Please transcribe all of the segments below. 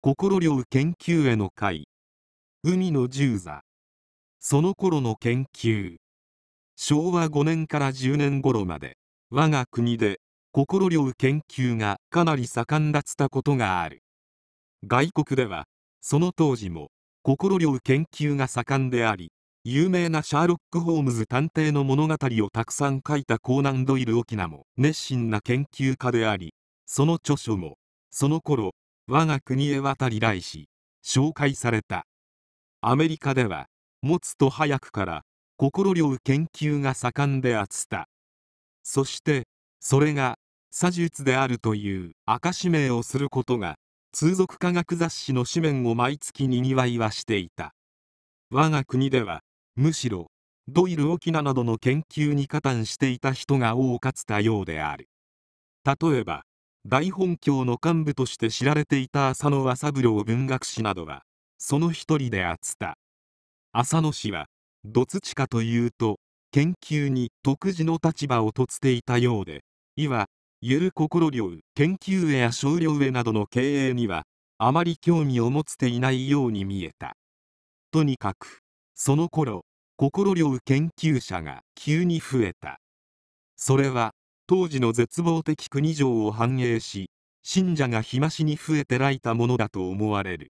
心領研究への会海の十座その頃の研究昭和5年から10年頃まで我が国で心領研究がかなり盛んだったことがある外国ではその当時も心領研究が盛んであり有名なシャーロック・ホームズ探偵の物語をたくさん書いたコーナン・ドイル・オキナも熱心な研究家でありその著書もその頃我が国へ渡り来し紹介されたアメリカでは持つと早くから心領研究が盛んであつたそしてそれが左術であるという証名をすることが通俗科学雑誌の紙面を毎月にぎわいはしていた我が国ではむしろドイル・沖縄などの研究に加担していた人が多かったようである例えば大本教の幹部として知られていた浅野朝三郎文学史などはその一人であった浅野氏はどつちかというと研究に独自の立場をとつていたようでいわゆる心領研究へや少量へなどの経営にはあまり興味を持つていないように見えたとにかくその頃心領研究者が急に増えたそれは当時の絶望的国情を反映し信者が日増しに増えてらいたものだと思われる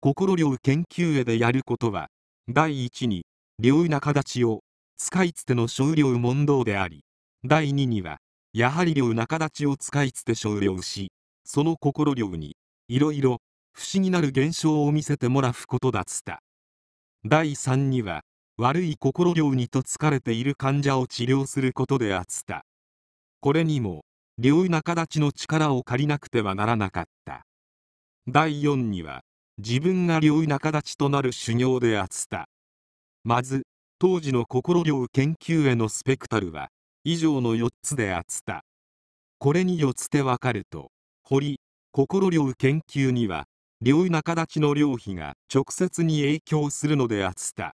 心領研究へでやることは第一に良仲立ちを使いつての少量問答であり第二にはやはり良仲立ちを使いつて少量しその心領にいろいろ不思議なる現象を見せてもらうことだつた第三には悪い心領にと疲れている患者を治療することであつたこれにも両仲立ちの力を借りなくてはならなかった第4には自分が両仲立ちとなる修行であつたまず当時の心領研究へのスペクタルは以上の4つであつたこれによつてわかると堀心領研究には両仲立ちの領費が直接に影響するのであつた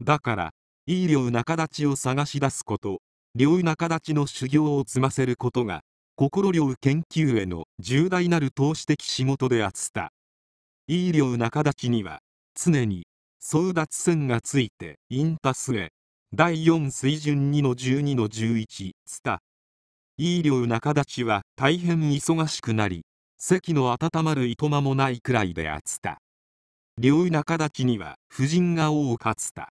だからいい両仲立ちを探し出すこと良仲立ちの修行を積ませることが心良研究への重大なる投資的仕事であったいい良仲立ちには常に争奪戦がついてインパスへ第4水準2の12の11つたいい良仲立ちは大変忙しくなり席の温まるいとまもないくらいであった両仲立ちには夫人が多かった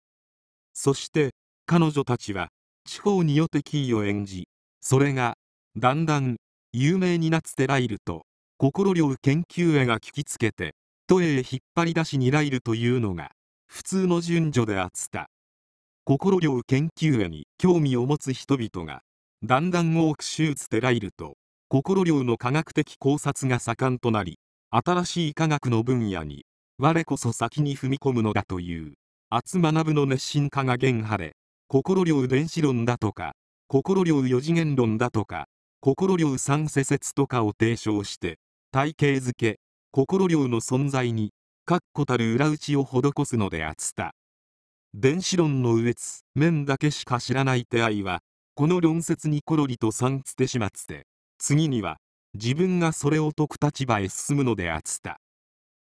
そして彼女たちは地方によってキーを演じそれがだんだん有名になってライルと心領研究へが聞きつけて都へ引っ張り出しにライルというのが普通の順序であった心領研究へに興味を持つ人々がだんだん多く手術てライルと心領の科学的考察が盛んとなり新しい科学の分野に我こそ先に踏み込むのだという厚学ぶの熱心化が現晴れ心量電子論だとか心量四次元論だとか心量三世説とかを提唱して体系づけ心量の存在に確固たる裏打ちを施すのであった電子論の上つ面だけしか知らない手合いはこの論説にころりとさんつてしまつて次には自分がそれを解く立場へ進むのであつた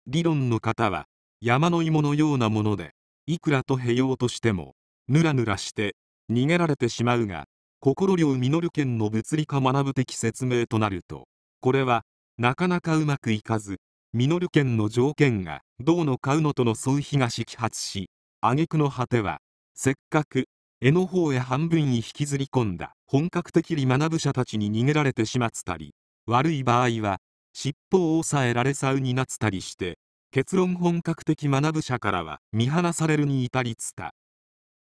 理論の方は山の芋のようなものでいくらとへようとしてもぬらぬらして逃げられてしまうが心量実る剣の物理化学ぶ的説明となるとこれはなかなかうまくいかず実る剣の条件が銅の買うのとの相違が揮発し挙句の果てはせっかく絵の方へ半分に引きずり込んだ本格的に学ぶ者たちに逃げられてしまったり悪い場合は尻尾を押さえられさうになったりして結論本格的学ぶ者からは見放されるに至りつた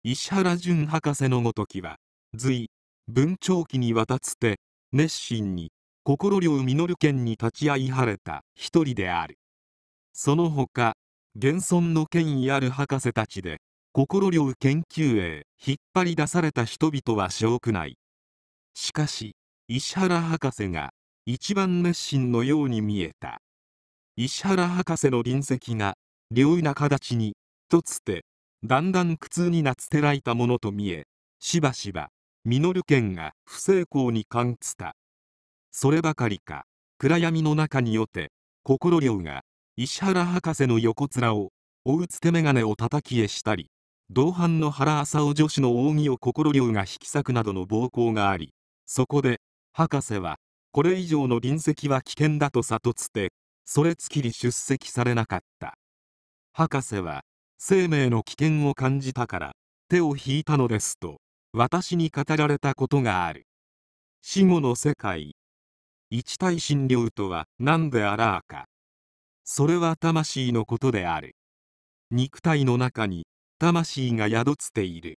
石原淳博士のごときは随文長期にわたつて熱心に心領実県に立ち会い晴れた一人であるその他現存の権威ある博士たちで心領研究へ引っ張り出された人々は少くないしかし石原博士が一番熱心のように見えた石原博士の臨席が良いな形ちにとつてだんだん苦痛になつてらいたものと見えしばしば実剣が不成功に感つたそればかりか暗闇の中によて心量が石原博士の横面を追うつて眼鏡を叩き絵したり同伴の原浅尾女子の扇を心量が引き裂くなどの暴行がありそこで博士はこれ以上の臨席は危険だと悟つてそれつきり出席されなかった博士は生命の危険を感じたから手を引いたのですと私に語られたことがある死後の世界一体診療とは何であらあかそれは魂のことである肉体の中に魂が宿っている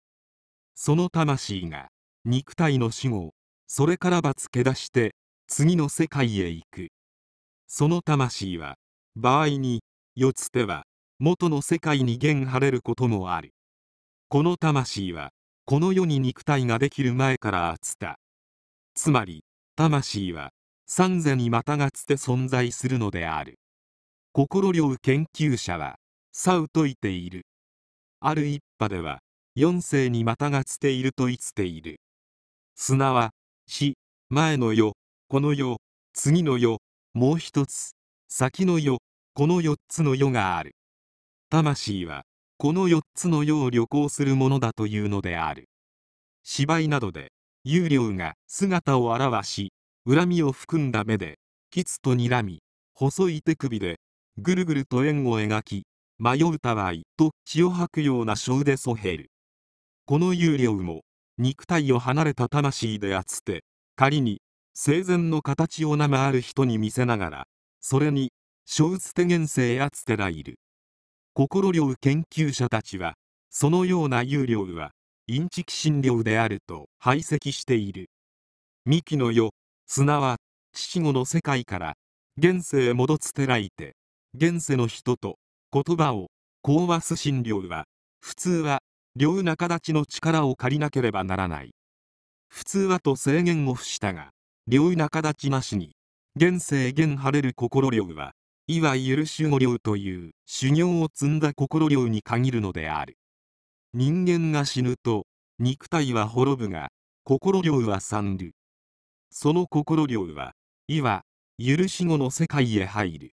その魂が肉体の死後それからばつけ出して次の世界へ行くその魂は場合によつては元の世界に現晴れることもあるこの魂はこの世に肉体ができる前からあつたつまり魂は三世にまたがつて存在するのである心領研究者はさうといているある一派では四世にまたがつていると言っている砂は死前の世この世次の世もう一つ先の世この四つの世がある魂はこの4つの世を旅行するものだというのである芝居などで幽霊が姿を現し恨みを含んだ目でキツと睨み細い手首でぐるぐると円を描き迷うたわいと血を吐くような小でそへるこの幽霊も肉体を離れた魂であつて仮に生前の形を生ある人に見せながらそれに小打て現世やつてらいる心療研究者たちはそのような有料はインチキ診療であると排斥している幹の世すなわ子後の世界から現世へ戻つてらいて現世の人と言葉を講和す診療は普通は両仲立ちの力を借りなければならない普通はと制限を付したが両仲立ちなしに現世現晴れる心量はいわゆる守護領という修行を積んだ心領に限るのである人間が死ぬと肉体は滅ぶが心領は三流その心領はいわゆる死後の世界へ入る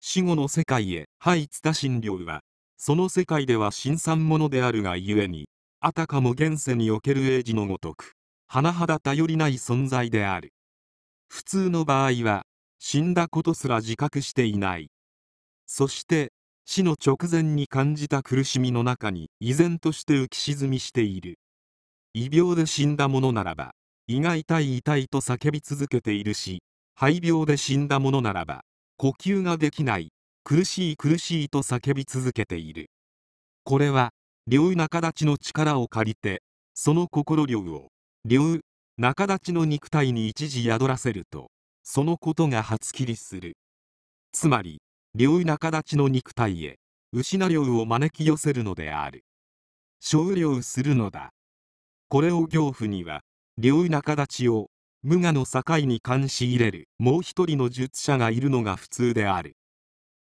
死後の世界へ入った神領はその世界では新参者であるがゆえにあたかも現世における英字のごとく甚だ頼りない存在である普通の場合は死んだことすら自覚していないそして死の直前に感じた苦しみの中に依然として浮き沈みしている異病で死んだものならば胃が痛い痛いと叫び続けているし肺病で死んだものならば呼吸ができない苦しい苦しいと叫び続けているこれは両中立ちの力を借りてその心量を両中立ちの肉体に一時宿らせるとそのことがはっきりするつまり良い仲立ちの肉体へ失な量を招き寄せるのである少量するのだこれを行夫には良い仲立ちを無我の境に監視入れるもう一人の術者がいるのが普通である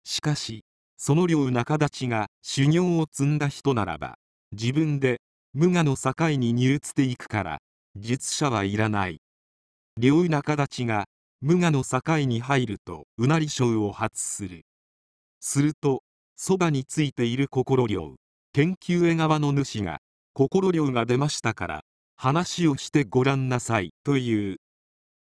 しかしその両仲立ちが修行を積んだ人ならば自分で無我の境に入っていくから術者はいらない両仲立ちが無我の境に入るとうなり症を発するするとそばについている心量研究絵側の主が心量が出ましたから話をしてごらんなさいという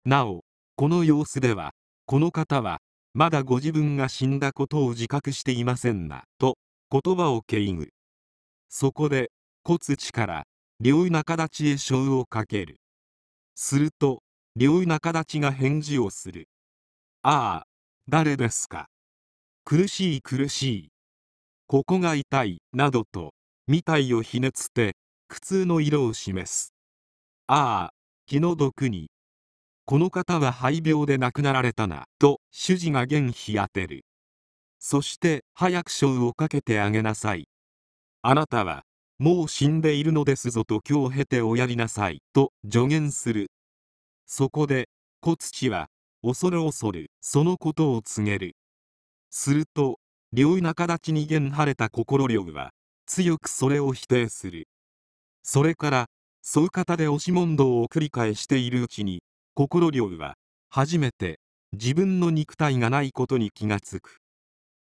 なおこの様子ではこの方はまだご自分が死んだことを自覚していませんなと言葉を敬ぐそこで骨地から両中立ちへ章をかけるすると両仲立が返事をする。ああ、誰ですか。苦しい苦しい。ここが痛い、などと、みたいをひねつて、苦痛の色を示す。ああ、気の毒に。この方は肺病で亡くなられたな、と主事が元日当てる。そして、早く賞をかけてあげなさい。あなたは、もう死んでいるのですぞと今日経ておやりなさい、と助言する。そこで小土は恐る恐るそのことを告げるすると両仲立ちに現晴れた心領は強くそれを否定するそれからそう方で押し問答を繰り返しているうちに心領は初めて自分の肉体がないことに気がつく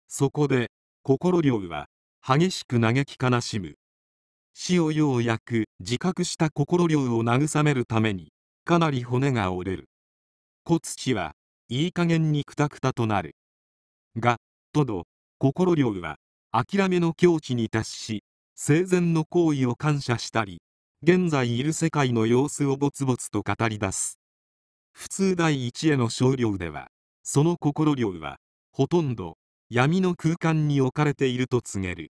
そこで心領は激しく嘆き悲しむ死をようやく自覚した心領を慰めるためにかなり骨が折れる骨地はいい加減にくたくたとなるがとど心量は諦めの境地に達し生前の行為を感謝したり現在いる世界の様子をぼつぼつと語り出す普通第一への少量ではその心量はほとんど闇の空間に置かれていると告げる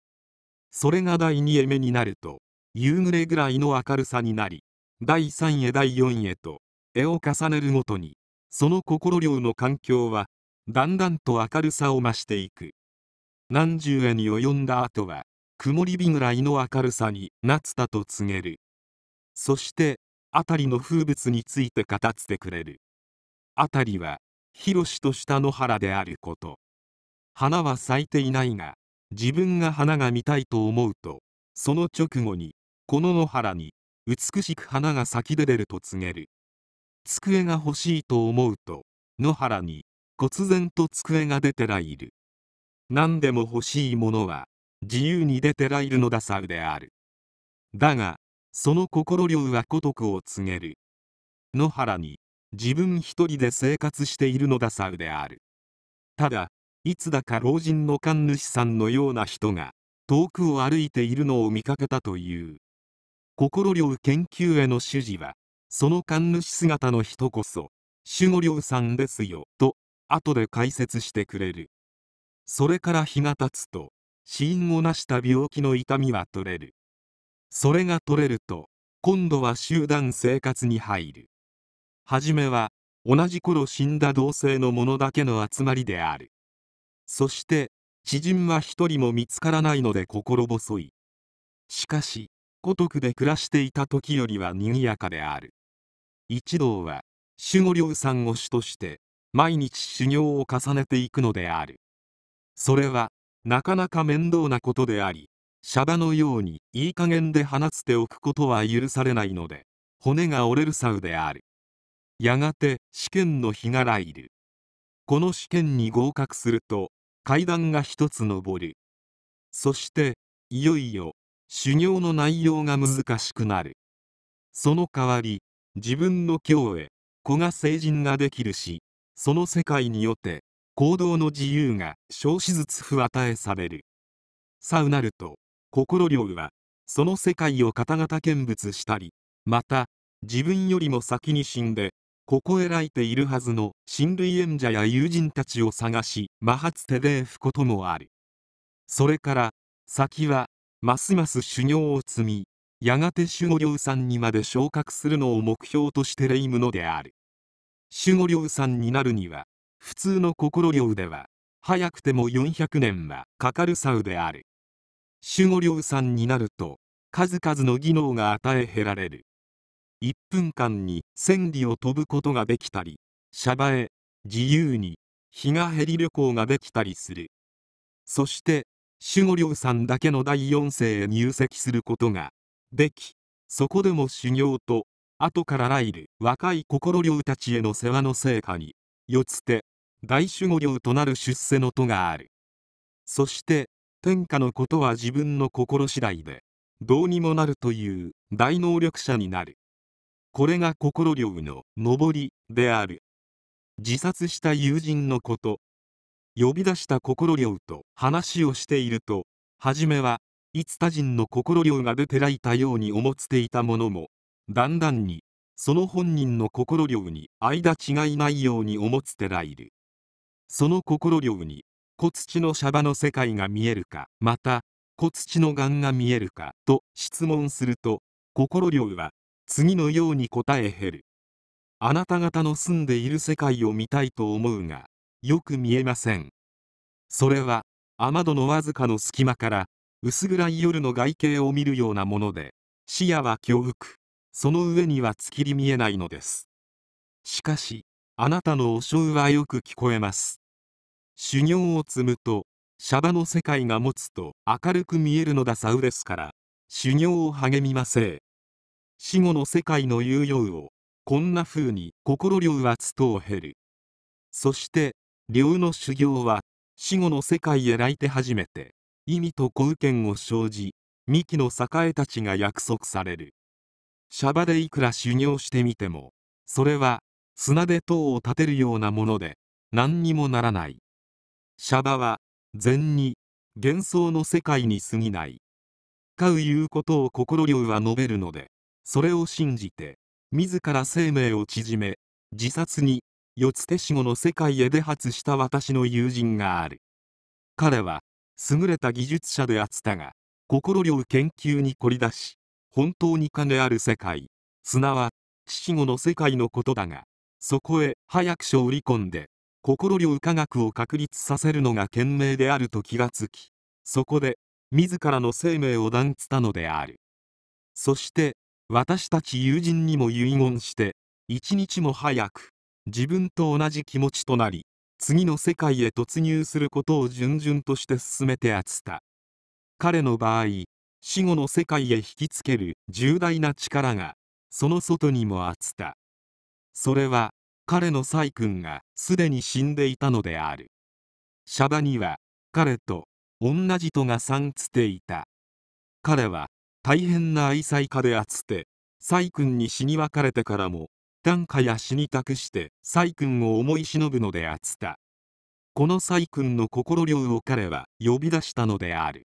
それが第二へ目になると夕暮れぐらいの明るさになり第3へ第4へと絵を重ねるごとにその心量の環境はだんだんと明るさを増していく何十絵に及んだ後は曇り日ぐらいの明るさになったと告げるそして辺りの風物について語ってくれる辺りは広しと下の原であること花は咲いていないが自分が花が見たいと思うとその直後にこの野原に美しく花が咲き出れると告げる机が欲しいと思うと野原に忽然と机が出てらいる何でも欲しいものは自由に出てらいるのださうであるだがその心量は孤独を告げる野原に自分一人で生活しているのださうであるただいつだか老人の神主さんのような人が遠くを歩いているのを見かけたという心領研究への主事はその神主姿の人こそ守護領さんですよと後で解説してくれるそれから日が経つと死因をなした病気の痛みは取れるそれが取れると今度は集団生活に入る初めは同じ頃死んだ同性の者だけの集まりであるそして知人は一人も見つからないので心細いしかしごとで暮らしていた時よりは賑やかである一同は守護領産を主として毎日修行を重ねていくのであるそれはなかなか面倒なことでありシャのようにいい加減で放つておくことは許されないので骨が折れる竿であるやがて試験の日が来るこの試験に合格すると階段が一つ上るそしていよいよ修行の内容が難しくなるその代わり自分の今日へ子が成人ができるしその世界によって行動の自由が少しずつ不与えされるさうなると心領はその世界を方々見物したりまた自分よりも先に死んでここへ来ているはずの親類縁者や友人たちを探し摩発手で吹くこともあるそれから先はますます修行を積みやがて守護領さんにまで昇格するのを目標として霊夢のである守護領さんになるには普通の心領では早くても400年はかかるサウである守護領さんになると数々の技能が与え減られる1分間に千里を飛ぶことができたりシャバへ自由に日が減り旅行ができたりするそして守護領さんだけの第四世へ入籍することができそこでも修行と後から来る若い心領たちへの世話の成果によつて大守護領となる出世の都があるそして天下のことは自分の心次第でどうにもなるという大能力者になるこれが心領の上りである自殺した友人のこと呼び出した心領と話をしていると初めはいつ他人の心領が出てらいたように思っていたものもだんだんにその本人の心領に間違いないように思ってらいるその心領に小土のシャバの世界が見えるかまた小土の眼が見えるかと質問すると心領は次のように答え減るあなた方の住んでいる世界を見たいと思うがよく見えませんそれは雨戸のわずかの隙間から薄暗い夜の外景を見るようなもので視野は恐怖その上にはきり見えないのですしかしあなたのお唱はよく聞こえます修行を積むとシャバの世界が持つと明るく見えるのださうですから修行を励みません。死後の世界の猶予をこんな風に心量はつとを減るそして両の修行は死後の世界へ来て初めて意味と貢献を生じ三木の栄たちが約束されるシャバでいくら修行してみてもそれは砂で塔を建てるようなもので何にもならないシャバは禅に幻想の世界に過ぎないかういうことを心領は述べるのでそれを信じて自ら生命を縮め自殺に四つ手死後の世界へ出発した私の友人がある彼は優れた技術者であったが心量研究に凝り出し本当に金ある世界すなわ死後の世界のことだがそこへ早く書を売り込んで心量科学を確立させるのが賢明であると気がつきそこで自らの生命を断つたのであるそして私たち友人にも遺言して一日も早く自分と同じ気持ちとなり次の世界へ突入することを順々として進めてあつた彼の場合死後の世界へ引きつける重大な力がその外にもあつたそれは彼の細君がすでに死んでいたのであるシャバには彼と同じとが3つていた彼は大変な愛妻家であつて細君に死に別れてからも短家や死に託して細君を思い忍ぶのであったこの細君の心量を彼は呼び出したのである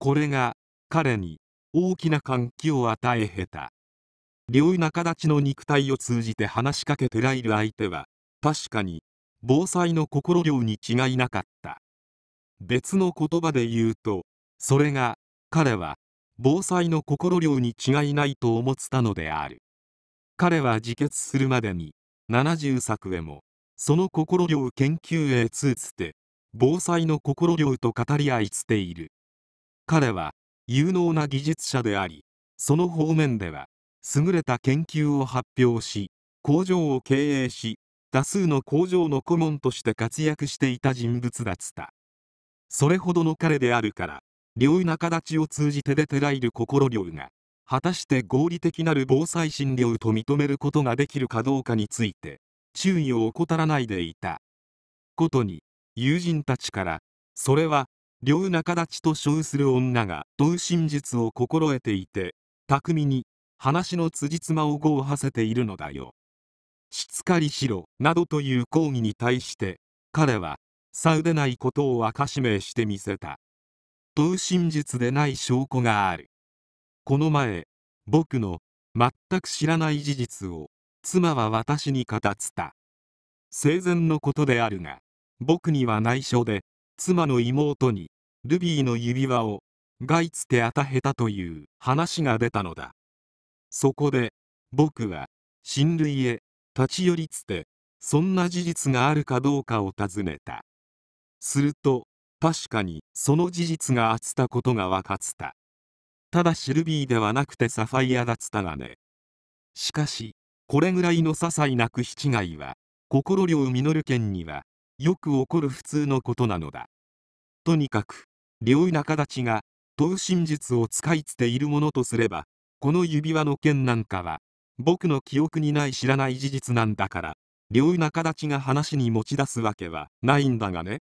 これが彼に大きな歓喜を与えへた良い仲立ちの肉体を通じて話しかけてらいる相手は確かに防災の心量に違いなかった別の言葉で言うとそれが彼は防災の心量に違いないと思ったのである彼は自決するまでに70作へもその心量研究へ通つて防災の心量と語り合いつている彼は有能な技術者でありその方面では優れた研究を発表し工場を経営し多数の工場の顧問として活躍していた人物だったそれほどの彼であるから良い仲立ちを通じて出てらいる心量が果たして合理的なる防災診療と認めることができるかどうかについて注意を怠らないでいたことに友人たちからそれは両仲立ちと称する女が問う真実を心得ていて巧みに話の辻褄を合はせているのだよしつかりしろなどという抗議に対して彼はさうでないことを明かししてみせた問う真実でない証拠があるこの前僕の全く知らない事実を妻は私に語った生前のことであるが僕には内緒で妻の妹にルビーの指輪を害つてあたへたという話が出たのだそこで僕は親類へ立ち寄りつてそんな事実があるかどうかを尋ねたすると確かにその事実があったことが分かったただシルビーではなくてサファイアだったがね。しかし、これぐらいの些細な区非違いは、心量実る剣には、よく起こる普通のことなのだ。とにかく、両仲立ちが、東真術を使いつているものとすれば、この指輪の件なんかは、僕の記憶にない知らない事実なんだから、両仲立ちが話に持ち出すわけはないんだがね。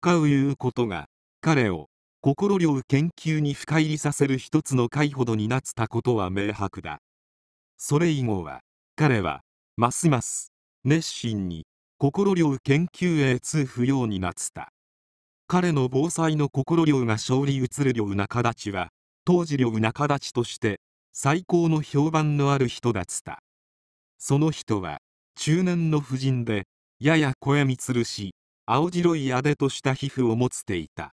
かういうことが、彼を、心量研究に深入りさせる一つの回ほどになったことは明白だそれ以後は彼はますます熱心に心量研究へ通不要になった彼の防災の心量が勝利移る量中立ちは当時量中立ちとして最高の評判のある人だったその人は中年の婦人でやや声みつるし青白いあでとした皮膚を持つていた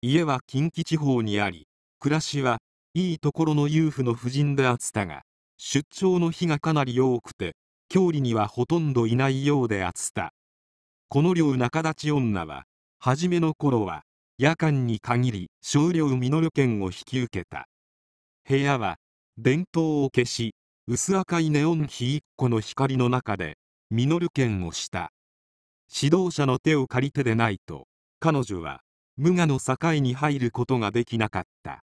家は近畿地方にあり暮らしはいいところの裕婦の婦人であったが出張の日がかなり多くて郷里にはほとんどいないようであったこの両中立ち女は初めの頃は夜間に限り少量身の旅券を引き受けた部屋は伝統を消し薄赤いネオン火一個の光の中で身の旅券をした指導者の手を借りてでないと彼女は無我の境に入ることができなかった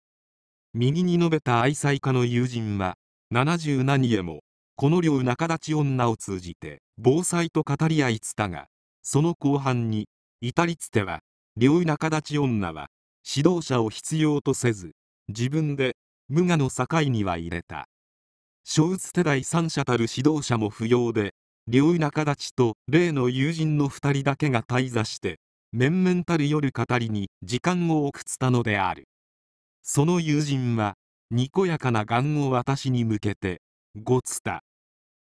右に述べた愛妻家の友人は70何へもこの両仲立ち女を通じて防災と語り合いつたがその後半に至りつては両仲立ち女は指導者を必要とせず自分で無我の境には入れた小仏手代三者たる指導者も不要で両仲立ちと例の友人の2人だけが滞在して面々たる夜語りに時間を送ったのであるその友人はにこやかな眼を私に向けてごつた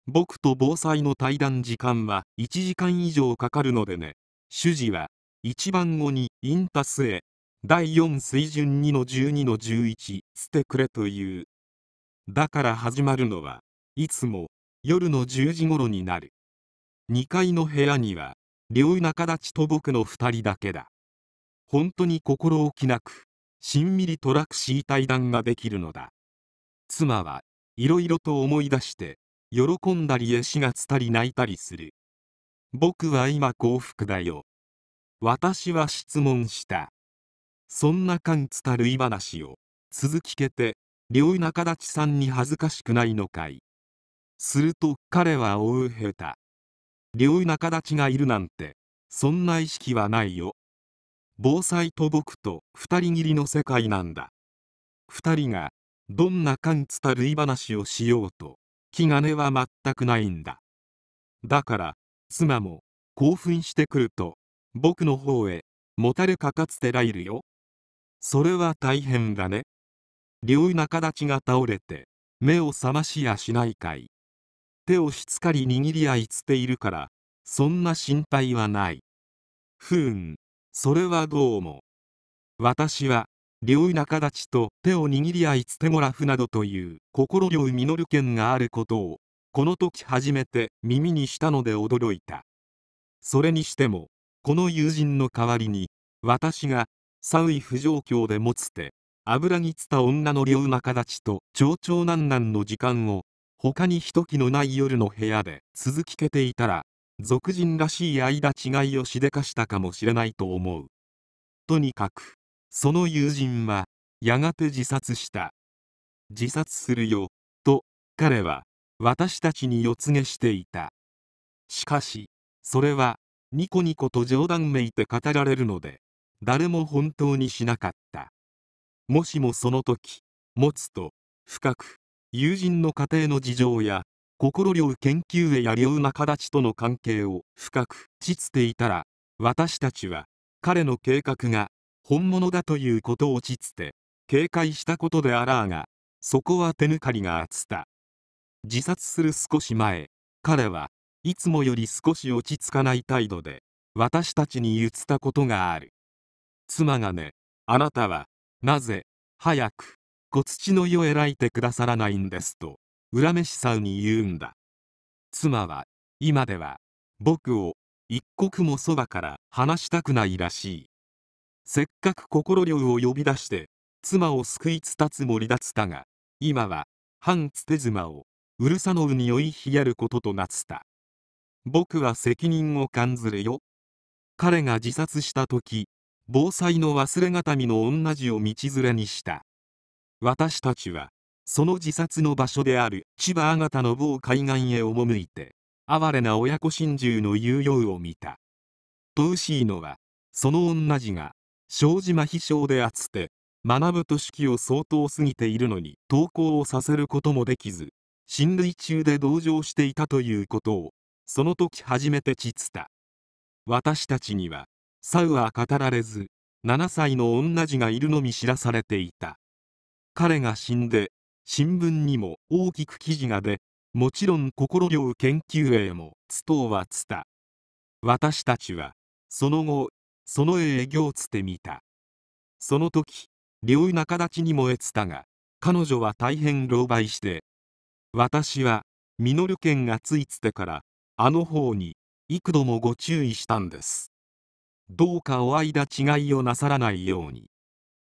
僕と防災の対談時間は1時間以上かかるのでね主事は1番後にインタスへ第4水準2の12の11捨てくれというだから始まるのはいつも夜の10時頃になる2階の部屋には両仲立ちと僕の二人だけだ本当に心置きなくしんみりトラクシー対談ができるのだ妻はいろいろと思い出して喜んだり絵しがつたり泣いたりする僕は今幸福だよ私は質問したそんな感つたるい話を続きけて両仲立さんに恥ずかしくないのかいすると彼は大下手両仲立ちがいるなんてそんな意識はないよ防災と僕と二人きりの世界なんだ二人がどんな感つた類話をしようと気兼ねは全くないんだだから妻も興奮してくると僕の方へもたれかかつてらいるよそれは大変だね両仲立ちが倒れて目を覚ましやしないかい手をしつかり握り合いつているからそんな心配はないふーんそれはどうも私は両仲立ちと手を握り合いつてもらふなどという心良実権があることをこの時初めて耳にしたので驚いたそれにしてもこの友人の代わりに私が寒い不状況で持つて油ぎつた女の両仲立ちと長々難難の時間を他にひときのない夜の部屋で続きけていたら俗人らしい間違いをしでかしたかもしれないと思うとにかくその友人はやがて自殺した自殺するよと彼は私たちに夜告げしていたしかしそれはニコニコと冗談めいて語られるので誰も本当にしなかったもしもその時持つと深く友人の家庭の事情や心領研究へや良仲立ちとの関係を深く知っていたら私たちは彼の計画が本物だということを知って警戒したことであらあがそこは手抜かりがあった自殺する少し前彼はいつもより少し落ち着かない態度で私たちに言ったことがある妻がねあなたはなぜ早くご土の世へいてくださらないんですと恨めしさに言うんだ妻は今では僕を一刻もそばから離したくないらしいせっかく心領を呼び出して妻を救いつたつもりだつたが今は半捨て妻をうるさのうに酔いひやることとなつた僕は責任を感ずるよ彼が自殺した時防災の忘れがたみの女児を道連れにした私たちはその自殺の場所である千葉あがたの某海岸へ赴いて哀れな親子心中の猶予を見た遠しいのはその女児が小島痺症であつて学ぶ年式を相当過ぎているのに登校をさせることもできず親類中で同情していたということをその時初めて知った私たちにはサウは語られず7歳の女児がいるのみ知らされていた彼が死んで新聞にも大きく記事が出もちろん心う研究へも伝はつた私たちはその後その営業つてみたその時両仲立ちに燃えつたが彼女は大変狼狽して私は旅券がついつてからあの方に幾度もご注意したんですどうかお間違いをなさらないように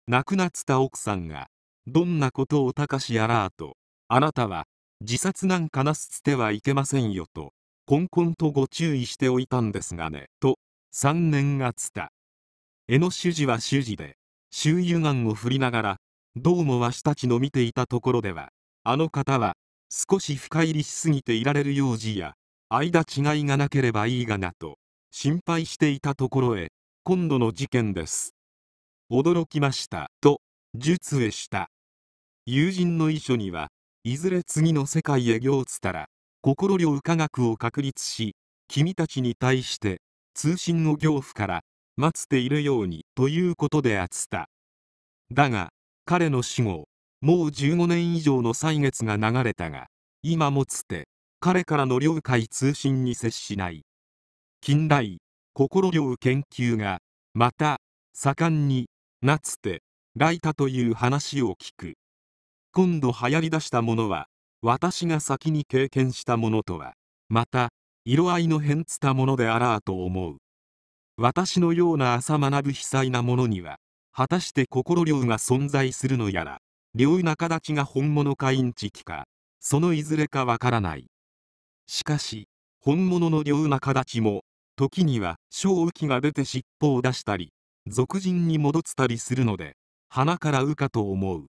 亡くなった奥さんがどんなことをたかしやらーとあなたは自殺なんかなすつてはいけませんよとこんこんとご注意しておいたんですがねと3年がつた絵の主事は主事で周遊眼を振りながらどうもわしたちの見ていたところではあの方は少し深入りしすぎていられる用事や間違いがなければいいがなと心配していたところへ今度の事件です驚きましたと術へした友人の遺書にはいずれ次の世界へ行つたら心領科学を確立し君たちに対して通信の行怖から待つているようにということであつただが彼の死後もう15年以上の歳月が流れたが今もつて彼からの領海通信に接しない近代心領研究がまた盛んになつてライタという話を聞く今度流行りだしたものは私が先に経験したものとはまた色合いの変つたものであらあと思う私のような朝学ぶ悲惨なものには果たして心量が存在するのやら両中立ちが本物かインチキかそのいずれかわからないしかし本物の両中立ちも時には小雨季が出て尻尾を出したり俗人に戻ったりするので鼻からうかと思う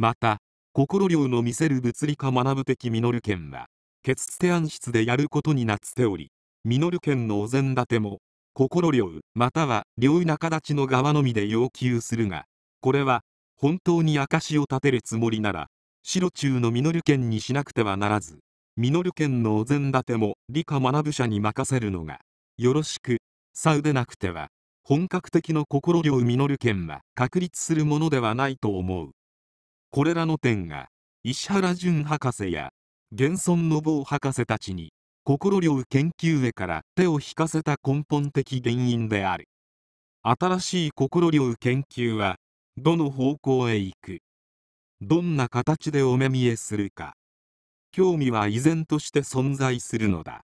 また心量の見せる物理化学的実権は血捨暗室でやることになっており実権のお膳立ても心量または両仲立ちの側のみで要求するがこれは本当に証を立てるつもりなら白中の実権にしなくてはならず実権のお膳立ても理科学部者に任せるのがよろしくさうでなくては本格的の心量実権は確立するものではないと思うこれらの点が石原淳博士や現存の某博士たちに心領研究へから手を引かせた根本的原因である新しい心領研究はどの方向へ行くどんな形でお目見えするか興味は依然として存在するのだ。